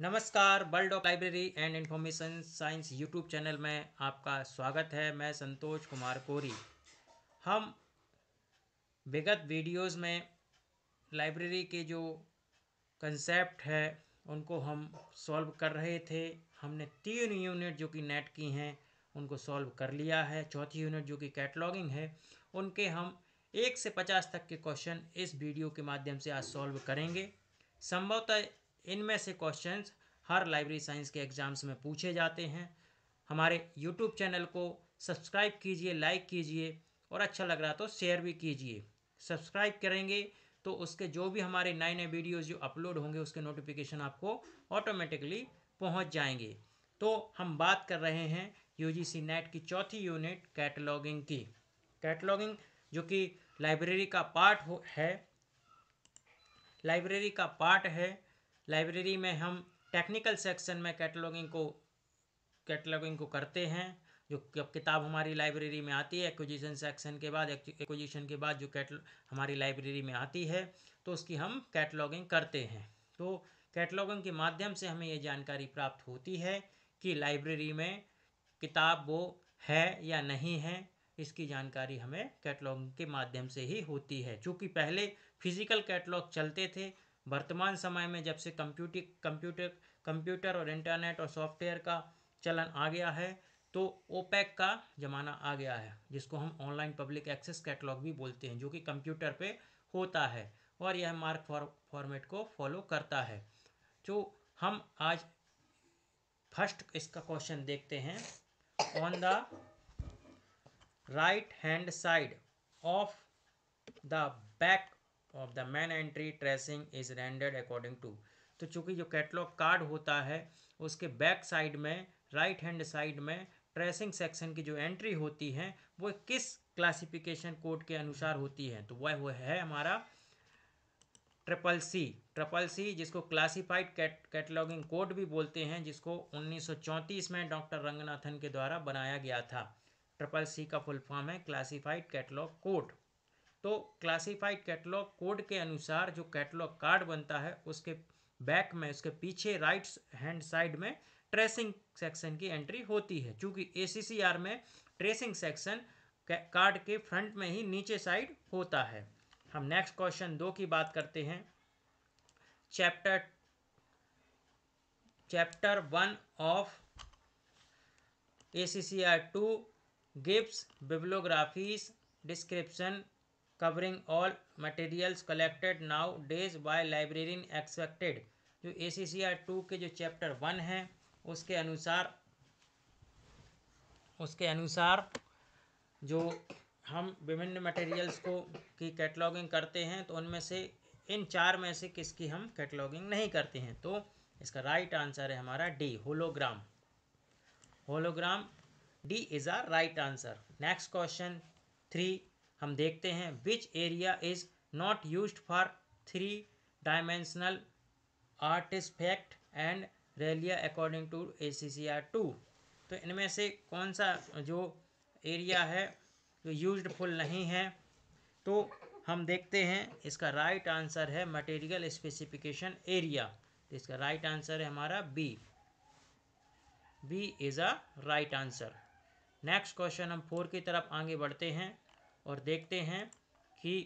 नमस्कार world of library and information science YouTube channel में आपका स्वागत है मैं संतोष कुमार कोरी हम विगत वीडियोस में लाइब्रेरी के जो कंसेप्ट है उनको हम सॉल्व कर रहे थे हमने तीन यूनिट जो कि नेट की हैं उनको सॉल्व कर लिया है चौथी यूनिट जो कि कैटलॉगिंग है उनके हम एक से पचास तक के क्वेश्चन इस वीडियो के माध्यम से आज सॉल्व करेंगे संभवतः इनमें से क्वेश्चंस हर लाइब्रेरी साइंस के एग्ज़ाम्स में पूछे जाते हैं हमारे यूट्यूब चैनल को सब्सक्राइब कीजिए लाइक कीजिए और अच्छा लग रहा तो शेयर भी कीजिए सब्सक्राइब करेंगे तो उसके जो भी हमारे नए नए वीडियोज़ जो अपलोड होंगे उसके नोटिफिकेशन आपको ऑटोमेटिकली पहुंच जाएंगे तो हम बात कर रहे हैं यूजीसी नेट की चौथी यूनिट कैटलॉगिंग की कैटलॉगिंग जो कि लाइब्रेरी का पार्ट हो है लाइब्रेरी का पार्ट है लाइब्रेरी में हम टेक्निकल सेक्शन में कैटलॉगिंग को कैटलॉगिंग को करते हैं जो किताब हमारी लाइब्रेरी में आती है एक्विजिशन सेक्शन के बाद एक्विजिशन के बाद जो कैटल हमारी लाइब्रेरी में आती है तो उसकी हम कैटलॉगिंग करते हैं तो कैटलॉगिंग के माध्यम से हमें ये जानकारी प्राप्त होती है कि लाइब्रेरी में किताब वो है या नहीं है इसकी जानकारी हमें कैटलॉग के माध्यम से ही होती है चूँकि पहले फिज़िकल कैटलॉग चलते थे वर्तमान समय में जब से कंप्यूटिक कंप्यूटर कंप्यूटर और इंटरनेट और सॉफ्टवेयर का चलन आ गया है तो ओपैक का ज़माना आ गया है जिसको हम ऑनलाइन पब्लिक एक्सेस कैटलॉग भी बोलते हैं जो कि कंप्यूटर पे होता है और यह मार्क फॉर्मेट को फॉलो करता है जो तो हम आज फर्स्ट इसका क्वेश्चन देखते हैं on the right hand side of the back of the main entry tracing is rendered according to तो चूंकि जो कैटलॉग कार्ड होता है उसके बैक साइड में राइट हैंड साइड में ट्रेसिंग सेक्शन की जो एंट्री होती है वो किस क्लासिफिकेशन कोड के अनुसार होती है तो वह है हमारा ट्रिपल सी ट्रिपल सी जिसको क्लासिफाइड कैट कैटलॉगिंग कोड भी बोलते हैं जिसको 1934 में डॉक्टर रंगनाथन के द्वारा बनाया गया था ट्रिपल सी का फुल फॉर्म है क्लासिफाइड कैटलॉग कोड तो क्लासिफाइड कैटलॉग कोड के अनुसार जो कैटलॉग कार्ड बनता है उसके बैक में उसके पीछे राइट हैंड साइड में ट्रेसिंग सेक्शन की एंट्री होती है चूंकि ए में ट्रेसिंग सेक्शन कार्ड के फ्रंट में ही नीचे साइड होता है हम नेक्स्ट क्वेश्चन दो की बात करते हैं chapter chapter one of A C C R two gift bibliographies description covering all materials collected nowadays by librarian expected जो A C C R to के जो चैप्टर वन हैं उसके अनुसार उसके अनुसार जो हम विभिन्न मटेरियल्स को की कैटलॉगिंग करते हैं तो उनमें से इन चार में से किसकी हम कैटलॉगिंग नहीं करते हैं तो इसका राइट आंसर है हमारा D hologram hologram D is our right answer next question three हम देखते हैं which area is not use for three dimensional artefacts and realia according to A C C R two तो इनमें से कौन सा जो एरिया है जो फुल नहीं है तो हम देखते हैं इसका राइट आंसर है मटेरियल स्पेसिफिकेशन एरिया तो इसका राइट आंसर है हमारा B B is a right answer next question हम फोर की तरफ आगे बढ़ते हैं और देखते हैं कि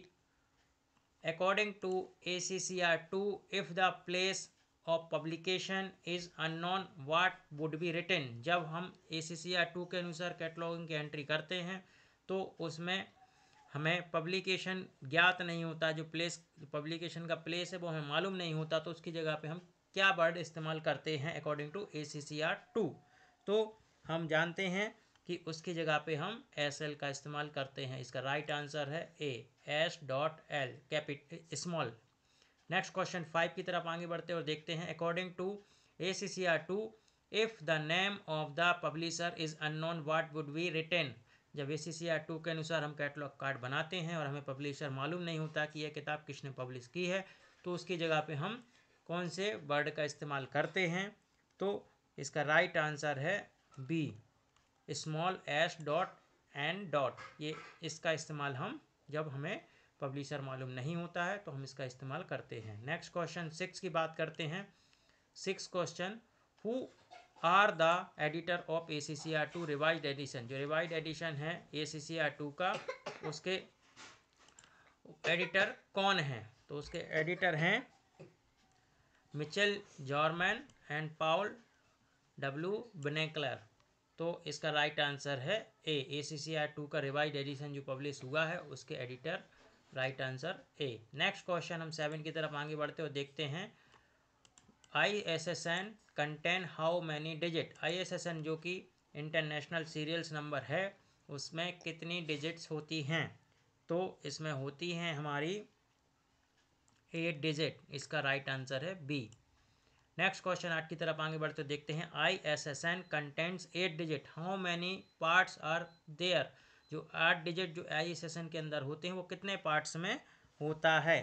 according to A C C R two if the place of publication is unknown what would be written जब हम ए सी सी आर टू के अनुसार कैटलॉगिंग की एंट्री करते हैं तो उसमें हमें पब्लिकेशन ज्ञात नहीं होता जो प्लेस पब्लिकेशन का प्लेस है वो हमें मालूम नहीं होता तो उसकी जगह पे हम क्या वर्ड इस्तेमाल करते हैं according to A C C R two तो हम जानते हैं कि उसकी जगह पे हम एस एल का इस्तेमाल करते हैं इसका राइट आंसर है A S dot L capital small next question five की तरफ आगे बढ़ते और देखते हैं according to A C C R two if the name of the publisher is unknown what would we written जब A C C R to के अनुसार हम कैटलॉग कार्ड बनाते हैं और हमें पब्लिशर मालूम नहीं होता कि यह किताब किसने पब्लिश की है तो उसकी जगह पे हम कौन से वर्ड का इस्तेमाल करते हैं तो इसका राइट आंसर है B small S dot N dot ये इसका इस्तेमाल हम जब हमें पब्लिशर मालूम नहीं होता है तो हम इसका इस्तेमाल करते हैं नेक्स्ट क्वेश्चन सिक्स की बात करते हैं six question who are the editor of A C C R two revise edition जो रिवाइज एडिशन है A C C R two का उसके एडिटर कौन हैं तो उसके एडिटर हैं Michael Gorman and Paul W Winkler तो इसका राइट आंसर है A A C C R two का रिवाइज एडिशन जो पब्लिश हुआ है उसके editor right answer A next question हम सेवन की तरफ आगे बढ़ते हुए देखते हैं I S S N contain how many digit I S S N जो कि इंटरनेशनल सीरियल्स नंबर है उसमें कितनी डिजिट्स होती हैं तो इसमें होती हैं हमारी एट डिजिट इसका राइट आंसर है बी नेक्स्ट क्वेश्चन आठ की तरफ आगे बढ़ते देखते हैं I S S N contents eight digit how many parts are there जो आठ डिजिट जो आई एस एस एन के अंदर होते हैं वो कितने पार्ट्स में होता है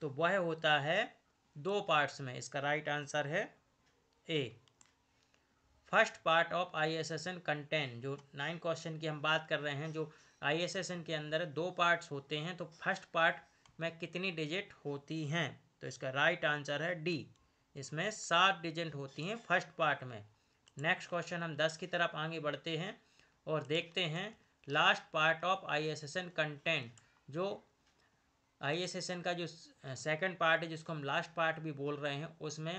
तो वह होता है दो पार्ट्स में इसका राइट आंसर है A first part of I S S N content जो नाइन क्वेश्चन की हम बात कर रहे हैं जो आई एस एस एन के अंदर दो पार्ट्स होते हैं तो फर्स्ट पार्ट में कितनी डिजिट होती हैं तो इसका राइट आंसर है डी इसमें सात डिजेंट होती हैं फर्स्ट पार्ट में नेक्स्ट क्वेश्चन हम दस की तरफ आगे बढ़ते हैं और देखते हैं last part of ISSN content जो आईएसएसएन का जो सेकंड पार्ट है जिसको हम लास्ट पार्ट भी बोल रहे हैं उसमें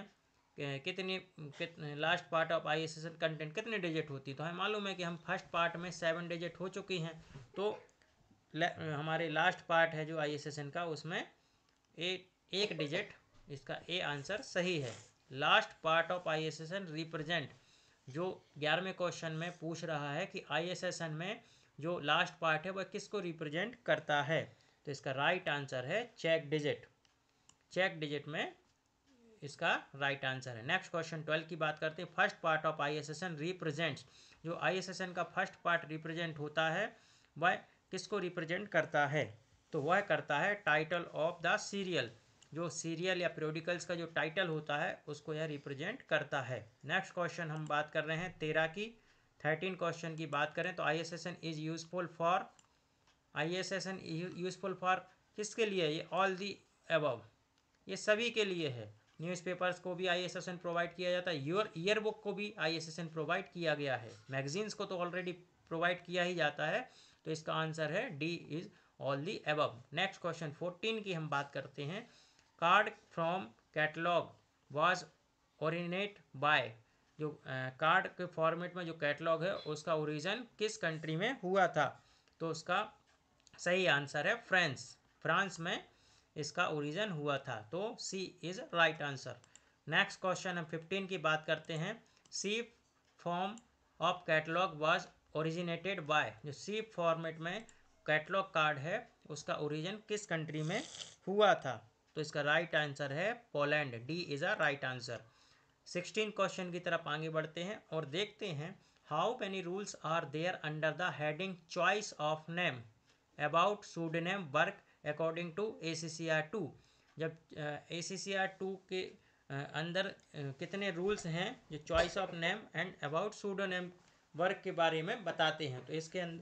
कितनी कितने last part of I S S N content कितने डिजिट होती है तो हमें मालूम है कि हम फर्स्ट पार्ट में सेवन डिजिट हो चुकी हैं तो हमारे लास्ट पार्ट है जो आई एस एस एन का उसमें ए, एक डिजिट इसका ए आंसर सही है last part of I S S N represent जो ग्यारहवें क्वेश्चन में पूछ रहा है कि आई एस एस एन में जो लास्ट पार्ट है वह किसको रिप्रेजेंट करता है तो इसका राइट right आंसर है चेक डिजिट चेक डिजिट में इसका राइट right आंसर है नेक्स्ट क्वेश्चन ट्वेल्व की बात करते हैं first part of I S S N represents जो आई एस एस एन का फर्स्ट पार्ट रिप्रेजेंट होता है वह किसको रिप्रेजेंट करता है तो वह करता है टाइटल ऑफ द सीरियल जो सीरियल या प्योडिकल्स का जो टाइटल होता है उसको यह रिप्रेजेंट करता है नेक्स्ट क्वेश्चन हम बात कर रहे हैं तेरह की थर्टीन क्वेश्चन की बात करें तो I S S N is useful for I S S N useful for किसके लिए ये ऑल दी एबव ये सभी के लिए है न्यूज़पेपर्स को भी I S S N provide किया जाता है योर ईयर बुक को भी I S S N provide किया गया है मैगजीन्स को तो ऑलरेडी प्रोवाइड किया ही जाता है तो इसका आंसर है D is all the above next question fourteen की हम बात करते हैं card from catalogue was originate by जो कार्ड के फॉर्मेट में जो कैटलॉग है उसका ओरिजिन किस कंट्री में हुआ था तो उसका सही आंसर है फ्रांस फ्रांस में इसका ओरिजिन हुआ था तो C is right answer next question हम फिफ्टीन की बात करते हैं C form of catalogue was originated by जो सी फॉर्मेट में कैटलॉग कार्ड है उसका ओरिजिन किस कंट्री में हुआ था तो इसका राइट आंसर है Poland D is a right answer sixteen question की तरफ आगे बढ़ते हैं और देखते हैं how many rules are there under the heading choice of name about pseudo name work according to A C C R two जब A C C R to के अंदर कितने रूल्स हैं जो choice of name and about pseudo name work के बारे में बताते हैं तो इसके अं,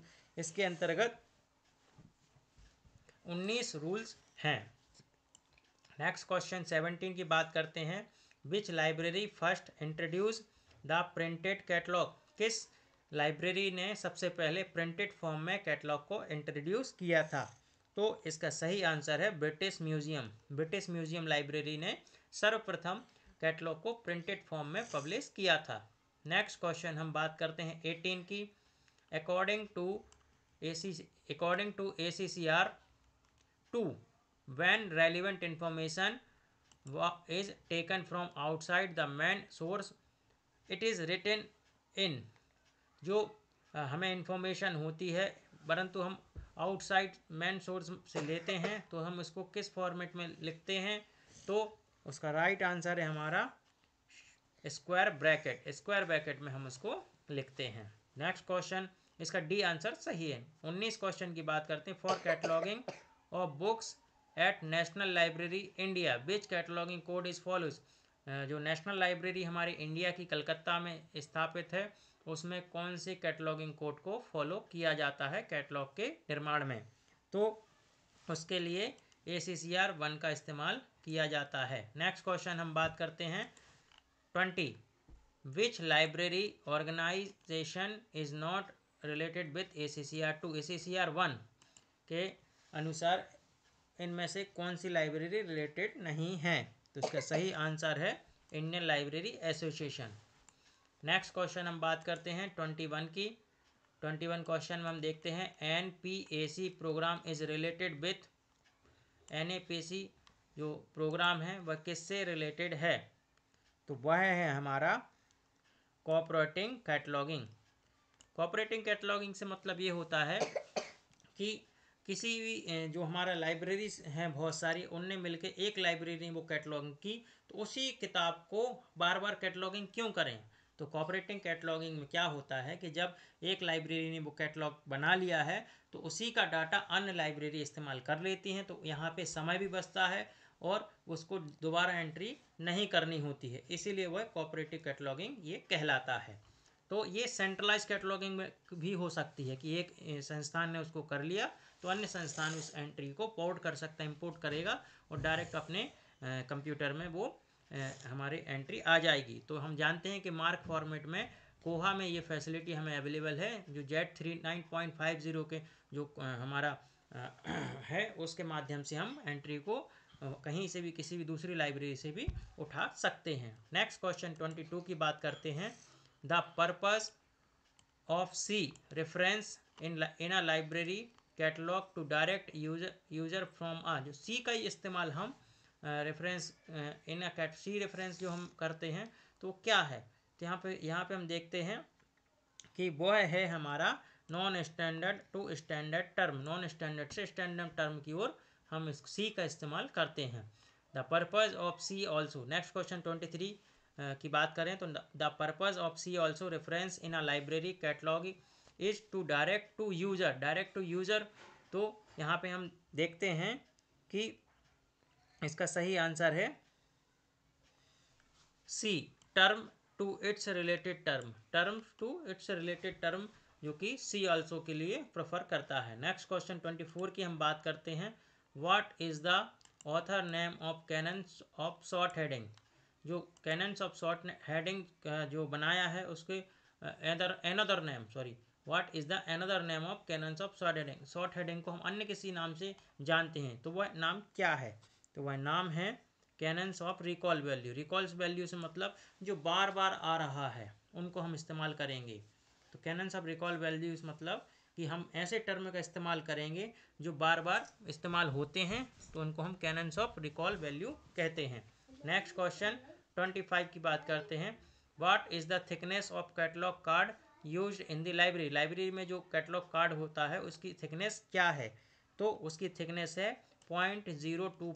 इसके अंतर्गत उन्नीस रूल्स हैं नेक्स्ट क्वेश्चन सेवनटीन की बात करते हैं which library first introduce the printed catalogue किस लाइब्रेरी ने सबसे पहले प्रिंटेड फॉर्म में कैटलॉग को इंट्रोड्यूस किया था तो इसका सही आंसर है British Museum British Museum library ने सर्वप्रथम कैटलॉग को प्रिंटेड फॉर्म में पब्लिश किया था नेक्स्ट क्वेश्चन हम बात करते हैं एटीन की according to A C according to A C C R two when relevant information is taken from outside the main source it is written in जो हमें इंफॉर्मेशन होती है परंतु हम आउटसाइड मैन सोर्स से लेते हैं तो हम इसको किस फॉर्मेट में लिखते हैं तो उसका राइट right आंसर है हमारा स्क्वायर ब्रैकेट स्क्वायर ब्रैकेट में हम उसको लिखते हैं नेक्स्ट क्वेश्चन इसका डी आंसर सही है उन्नीस क्वेश्चन की बात करते हैं for cataloguing of books at National Library India which cataloguing code is follows जो नेशनल लाइब्रेरी हमारे इंडिया की कलकत्ता में स्थापित है उसमें कौन से कैटलॉगिंग कोड को फॉलो किया जाता है कैटलॉग के निर्माण में तो उसके लिए ए सी सी आर वन का इस्तेमाल किया जाता है नेक्स्ट क्वेश्चन हम बात करते हैं twenty which library organization is not related with A C C R two A C C R one के अनुसार इनमें से कौन सी लाइब्रेरी रिलेटेड नहीं है तो इसका सही आंसर है Indian Library Association next question हम बात करते हैं ट्वेंटी वन की ट्वेंटी वन क्वेश्चन में हम देखते हैं N P A C program is related with N A P C जो प्रोग्राम है वह किससे रिलेटेड है तो वह है हमारा कॉपरेटिंग कैटलॉगिंग कॉपरेटिंग कैटलॉगिंग से मतलब ये होता है कि किसी भी जो हमारा लाइब्रेरीज हैं बहुत सारी उनने मिलकर एक लाइब्रेरी वो कैटलॉगिंग की तो उसी किताब को बार बार कैटलॉगिंग क्यों करें तो कॉपरेटिंग कैटलॉगिंग में क्या होता है कि जब एक लाइब्रेरी ने वो कैटलॉग बना लिया है तो उसी का डाटा अन्य लाइब्रेरी इस्तेमाल कर लेती हैं तो यहाँ पे समय भी बचता है और उसको दोबारा एंट्री नहीं करनी होती है इसीलिए वह कॉपरेटिव कैटलॉगिंग ये कहलाता है तो ये सेंट्रलाइज कैटलॉगिंग में भी हो सकती है कि एक संस्थान ने उसको कर लिया तो अन्य संस्थान उस एंट्री को पोर्ट कर सकता है इम्पोर्ट करेगा और डायरेक्ट अपने कंप्यूटर में वो हमारे एंट्री आ जाएगी तो हम जानते हैं कि मार्क फॉर्मेट में कोहा में ये फैसिलिटी हमें अवेलेबल है जो Z three nine point five zero के जो हमारा है उसके माध्यम से हम एंट्री को कहीं से भी किसी भी दूसरी लाइब्रेरी से भी उठा सकते हैं नेक्स्ट क्वेश्चन ट्वेंटी टू की बात करते हैं the purpose of C reference in in a library catalogue to direct user user from आ जो सी का ही इस्तेमाल हम reference in cat C reference जो हम करते हैं तो क्या है तो यहाँ पे यहाँ पे हम देखते हैं कि वो है हमारा non standard to standard term non standard से स्टैंडर्ड टर्म की ओर हम इस सी का इस्तेमाल करते हैं the purpose of C also next question twenty three की बात करें तो the purpose of C also reference in a library catalogue is to direct to user direct to user तो यहाँ पे हम देखते हैं कि इसका सही आंसर है C term to its related term term to its related term जो कि सी आल्सो के लिए प्रेफर करता है नेक्स्ट क्वेश्चन ट्वेंटी फोर की हम बात करते हैं what is the author name of canons of short heading जो कैनन्स ऑफ शॉर्ट हेडिंग जो बनाया है उसके another name sorry what is the another name of canons of short heading short heading को हम अन्य किसी नाम से जानते हैं तो वह नाम क्या है तो वह नाम है canons of recall value recalls value से मतलब जो बार बार आ रहा है उनको हम इस्तेमाल करेंगे तो कैनन्स ऑफ रिकॉल वैल्यूज मतलब कि हम ऐसे टर्म का इस्तेमाल करेंगे जो बार बार इस्तेमाल होते हैं तो उनको हम कैनन्स ऑफ रिकॉल वैल्यू कहते हैं नेक्स्ट क्वेश्चन ट्वेंटी फाइव की बात करते हैं what is the thickness of catalogue card use in the library library में जो कैटलॉग कार्ड होता है उसकी थिकनेस क्या है तो उसकी थिकनेस है point zero two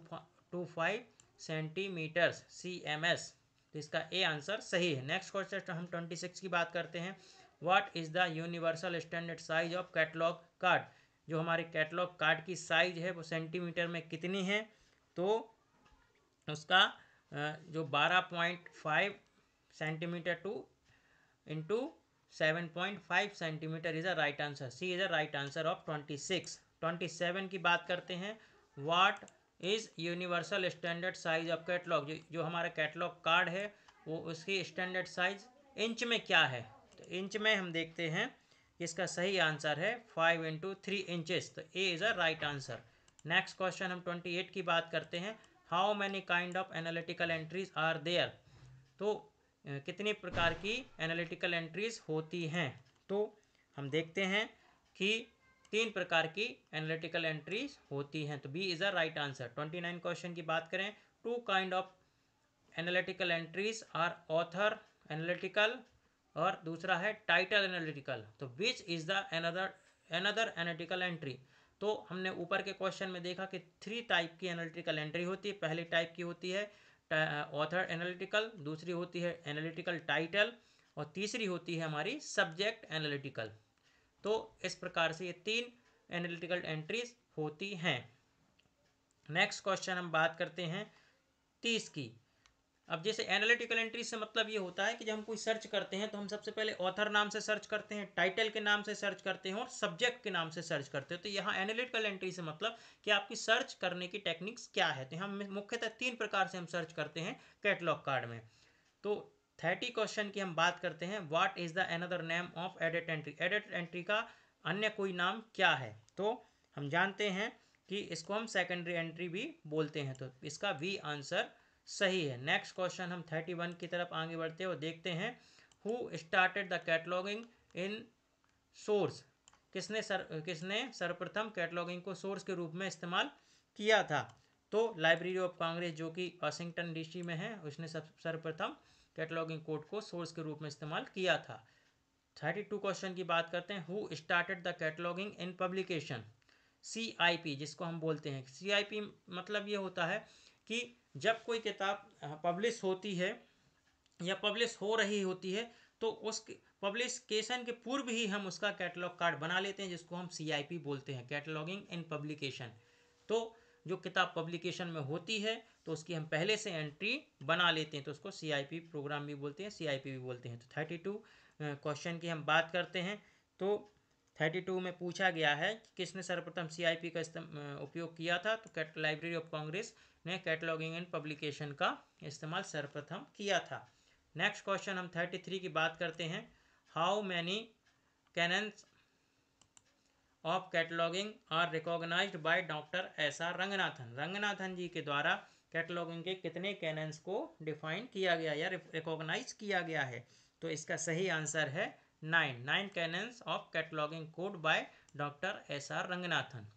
two five centimetres C M S तो इसका ए आंसर सही है नेक्स्ट क्वेश्चन हम ट्वेंटी सिक्स की बात करते हैं what is the universal standard size of catalogue card जो हमारे कैटलॉग कार्ड की साइज है वो सेंटीमीटर में कितनी है तो उसका जो बारह point five centimetre to into 7.5 centimetre is a right answer C is a right answer of 26 27 की बात करते हैं what is universal standard size of catalogue जो जो हमारा कैटलॉग कार्ड है वो उसकी स्टैंडर्ड साइज इंच में क्या है तो इंच में हम देखते हैं इसका सही आंसर है फाइव इंटू थ्री इंचज तो A is a right answer next question हम ट्वेंटी एट की बात करते हैं how many kind of analytical entries are there तो कितने प्रकार की एनालिटिकल एंट्रीज होती हैं तो हम देखते हैं कि तीन प्रकार की एनालिटिकल एंट्रीज होती हैं तो B is a right answer twenty nine question की बात करें two kind of analytical entries are author analytical और दूसरा है टाइटल एनालिटिकल तो which is the another another analytical entry तो हमने ऊपर के क्वेश्चन में देखा कि थ्री टाइप की एनालिटिकल एंट्री होती है पहली टाइप की होती है ऑथर एनालिटिकल दूसरी होती है एनालिटिकल टाइटल और तीसरी होती है हमारी सब्जेक्ट एनालिटिकल तो इस प्रकार से ये तीन एनालिटिकल एंट्रीज होती हैं नेक्स्ट क्वेश्चन हम बात करते हैं तीस की अब जैसे एनालिटिकल एंट्री से मतलब ये होता है कि जब हम कोई सर्च करते हैं तो हम सबसे पहले ऑथर नाम से सर्च करते हैं टाइटल के नाम से सर्च करते हैं और सब्जेक्ट के नाम से सर्च करते हैं तो यहाँ एनालिटिकल एंट्री से मतलब कि आपकी सर्च करने की टेक्निक्स क्या है तो हम मुख्यतः तीन प्रकार से हम सर्च करते हैं कैटलॉग कार्ड में तो थर्टी क्वेश्चन की हम बात करते हैं what is the another name of edit entry edit entry का अन्य कोई नाम क्या है तो हम जानते हैं कि इसको हम सेकेंडरी एंट्री भी बोलते हैं तो इसका वी आंसर सही है नेक्स्ट क्वेश्चन हम थर्टी वन की तरफ आगे बढ़ते हैं और देखते हैं who started the cataloguing in source किसने सर किसने सर्वप्रथम कैटलॉगिंग को सोर्स के रूप में इस्तेमाल किया था तो लाइब्रेरी ऑफ कांग्रेस जो कि वाशिंगटन डीसी में है उसने सब सर्वप्रथम कैटलॉगिंग कोड को सोर्स के रूप में इस्तेमाल किया था थर्टी टू क्वेश्चन की बात करते हैं who started the cataloguing in publication C I P जिसको हम बोलते हैं सी आई पी मतलब ये होता है कि जब कोई किताब पब्लिश होती है या पब्लिश हो रही होती है तो उस पब्लिशकेशन के पूर्व ही हम उसका कैटलॉग कार्ड बना लेते हैं जिसको हम सी बोलते हैं कैटलॉगिंग एंड पब्लिकेशन तो जो किताब पब्लिकेशन में होती है तो उसकी हम पहले से एंट्री बना लेते हैं तो उसको सी प्रोग्राम भी बोलते हैं सी भी बोलते हैं तो थर्टी टू क्वेश्चन की हम बात करते हैं तो थर्टी टू में पूछा गया है कि किसने सर्वप्रथम सी का उपयोग किया था तो लाइब्रेरी ऑफ कांग्रेस ने कैटलॉगिंग एंड पब्लिकेशन का इस्तेमाल सर्वप्रथम किया था नेक्स्ट क्वेश्चन हम थर्टी थ्री की बात करते हैं how many canons of cataloguing are recognised by doctor S R Ranganathan Ranganathan ji के द्वारा कैटलॉगिंग के कितने कैनन्स को डिफाइन किया गया या रिकॉग्नाइज किया गया है तो इसका सही आंसर है nine nine canons of cataloguing code by doctor S R Ranganathan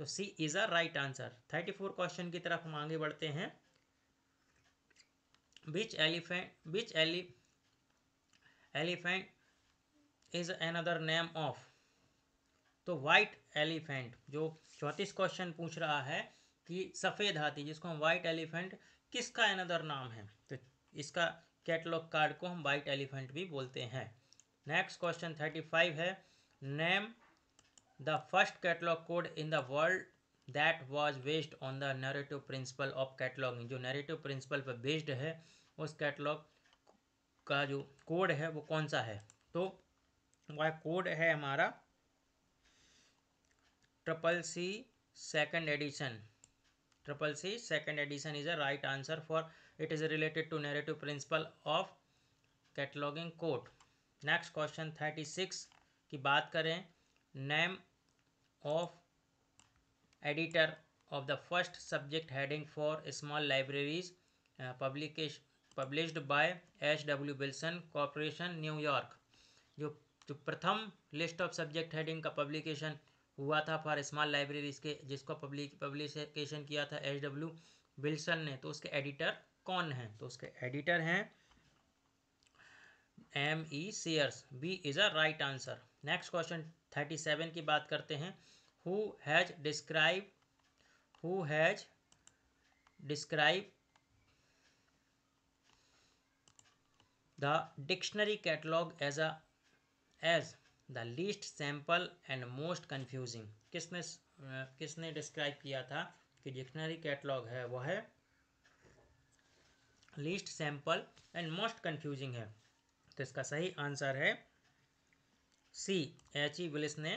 तो C is a right answer thirty four question की तरफ हम आगे बढ़ते हैं which elephant which elephant is other name of तो वाइट एलिफेंट जो चौंतीस क्वेश्चन पूछ रहा है कि सफ़ेद हाथी जिसको हम वाइट एलिफेंट किसका अदर नाम है तो इसका कैटलॉग कार्ड को हम वाइट एलिफेंट भी बोलते हैं नेक्स्ट क्वेश्चन थर्टी फाइव है name the first catalog code in the world that was based on the narrative principle of cataloging जो narrative principle पर based है उस catalog का जो code है वो कौन सा है तो वह code है हमारा triple C second edition triple C second edition is a right answer for it is related to narrative principle of cataloguing code next question thirty six की बात करें name of editor of the first subject heading for small libraries uh, publication published by H W Wilson corporation New York जो जो प्रथम list of subject heading का publication हुआ था for small libraries के जिसको पब्लिक पब्लिकेशन किया था एच डब्ल्यू बिल्सन ने तो उसके एडिटर कौन हैं तो उसके एडिटर हैं M E Sears B is a right answer next question thirty seven की बात करते हैं who has describe who has describe the dictionary catalogue as a as the least sample and most confusing किसने किसने describe किया था कि dictionary catalogue है वह है least sample and most confusing है तो इसका सही आंसर है सी एच ई विलिस ने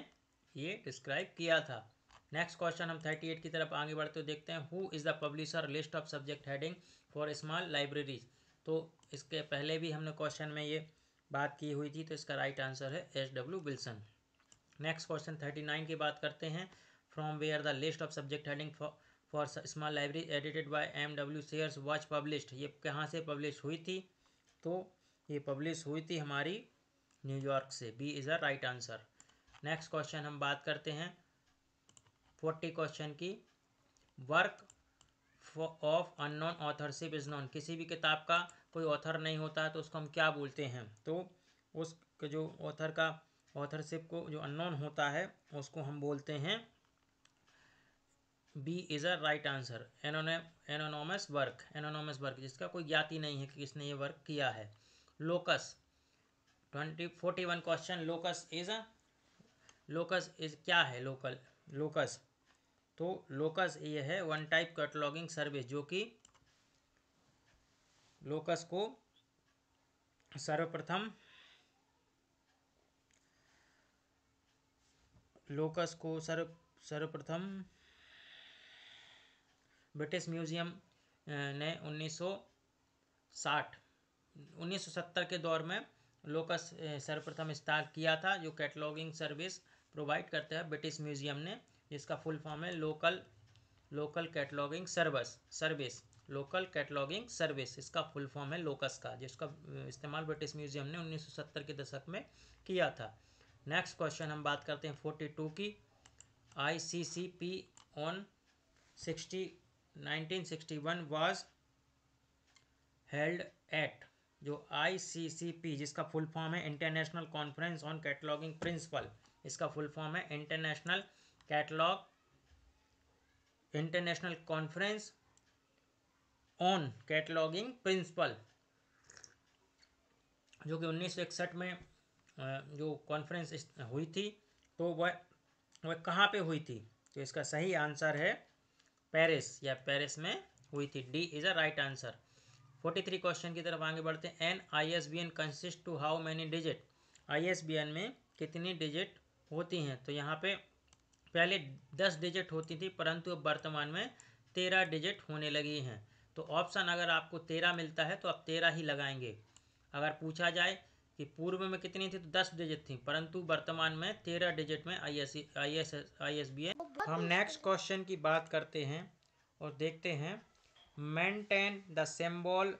ये डिस्क्राइब किया था नेक्स्ट क्वेश्चन हम 38 की तरफ आगे बढ़ते हुए देखते हैं who is the publisher list of subject heading for small libraries तो इसके पहले भी हमने क्वेश्चन में ये बात की हुई थी तो इसका राइट आंसर है H W Wilson next question 39 की बात करते हैं from where the list of subject heading for small library edited by M W Sears was published ये कहाँ से पब्लिश हुई थी तो ये पब्लिश हुई थी हमारी न्यूयॉर्क से B is a right answer next question हम बात करते हैं फोर्टी क्वेश्चन की work of unknown authorship is known किसी भी किताब का कोई ऑथर नहीं होता तो उसको हम क्या बोलते हैं तो उस जो ऑथर का ऑथरशिप को जो अननोन होता है उसको हम बोलते हैं B is a right answer anonymous work anonymous work जिसका कोई ज्ञाति नहीं है कि किसने ये वर्क किया है LOCUS twenty forty one question LOCUS is LOCUS is क्या है लोकल लोकस तो लोकस ये है वन टाइप कैटलॉगिंग सर्विस जो कि लोकस को सर्वप्रथम लोकस को सर्व सर्वप्रथम ब्रिटिश म्यूजियम ने 1960 1970 के दौर में लोकस सर्वप्रथम स्टार्ट किया था जो कैटलॉगिंग सर्विस प्रोवाइड करता है ब्रिटिश म्यूजियम ने जिसका फुल फॉर्म है local local cataloguing service service local cataloguing service इसका फुल फॉर्म है लोकस का जिसका इस्तेमाल ब्रिटिश म्यूजियम ने 1970 के दशक में किया था नेक्स्ट क्वेश्चन हम बात करते हैं 42 की I C C P on sixty nineteen sixty one was held at जो आई जिसका फुल फॉर्म है international conference on cataloguing principle इसका फुल फॉर्म है international catalogue international conference on cataloguing principle जो कि उन्नीस में जो कॉन्फ्रेंस हुई थी तो वह वह कहाँ पे हुई थी तो इसका सही आंसर है पेरिस या पेरिस में हुई थी D is a right answer forty three question की तरफ आगे बढ़ते हैं N I S B N consist to how many digit I S B N में कितनी डिजिट होती हैं तो यहाँ पे पहले दस डिजिट होती थी परंतु अब वर्तमान में तेरह डिजिट होने लगी हैं तो ऑप्शन अगर आपको तेरह मिलता है तो आप तेरह ही लगाएंगे अगर पूछा जाए कि पूर्व में कितनी थी तो दस डिजिट थी परंतु वर्तमान में तेरह डिजिट में I S I S I S B N हम नेक्स्ट क्वेश्चन की बात करते हैं और देखते हैं maintain the symbol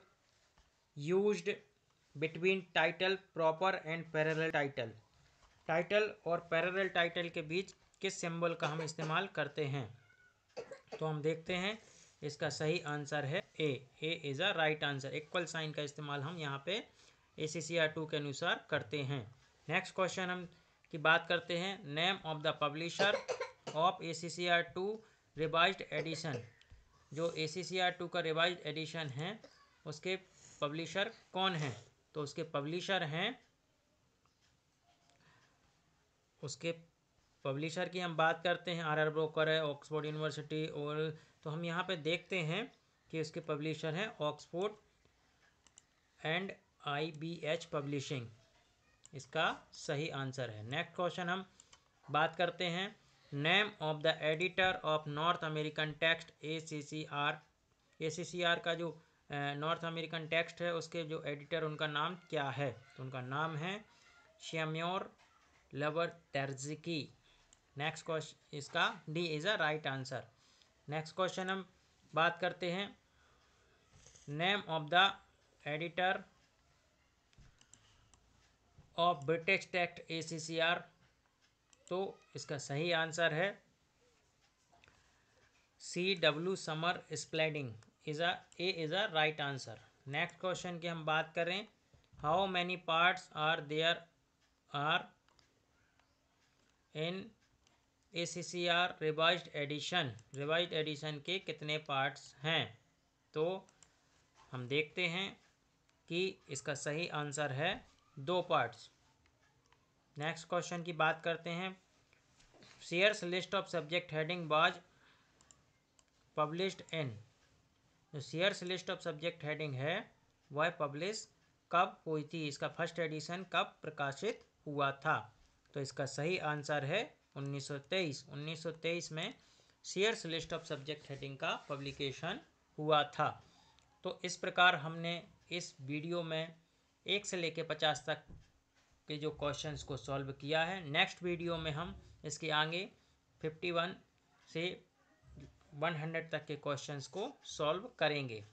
used between title proper and parallel title title और पैरल टाइटल के बीच किस सिंबल का हम इस्तेमाल करते हैं तो हम देखते हैं इसका सही आंसर है A A is a right answer equal sign का इस्तेमाल हम यहाँ पे ए सी सी आर टू के अनुसार करते हैं नेक्स्ट क्वेश्चन हम की बात करते हैं name of the publisher of A C C R two revise edition जो A C C R two का रिवाइज एडिशन है उसके पब्लिशर कौन हैं तो उसके पब्लिशर हैं उसके पब्लिशर की हम बात करते हैं आर आर ब्रोकर है ऑक्सफोर्ड यूनिवर्सिटी और तो हम यहाँ पे देखते हैं कि उसके पब्लिशर हैं Oxford and I B H publishing इसका सही आंसर है नेक्स्ट क्वेश्चन हम बात करते हैं name of the editor of North American text A C C R A C C R का जो नॉर्थ अमेरिकन टेक्स्ट है उसके जो एडिटर उनका नाम क्या है तो उनका नाम है Seymour Lubetzky next question इसका D is a right answer next question हम बात करते हैं name of the editor of British text A C C R तो इसका सही आंसर है C W Sumner Spalding is a A is a right answer next question की हम बात करें how many parts are there are in A C C R revise edition revise edition के कितने पार्ट्स हैं तो हम देखते हैं कि इसका सही आंसर है दो पार्ट्स नेक्स्ट क्वेश्चन की बात करते हैं Sears list of subject heading was published in जो Sears list of subject heading है वह पब्लिश कब हुई थी इसका फर्स्ट एडिशन कब प्रकाशित हुआ था तो इसका सही आंसर है 1923 1923 में Sears list of subject heading का पब्लिकेशन हुआ था तो इस प्रकार हमने इस वीडियो में एक से लेकर पचास तक के जो क्वेश्चंस को सॉल्व किया है नेक्स्ट वीडियो में हम इसके आगे 51 से 100 तक के क्वेश्चंस को सॉल्व करेंगे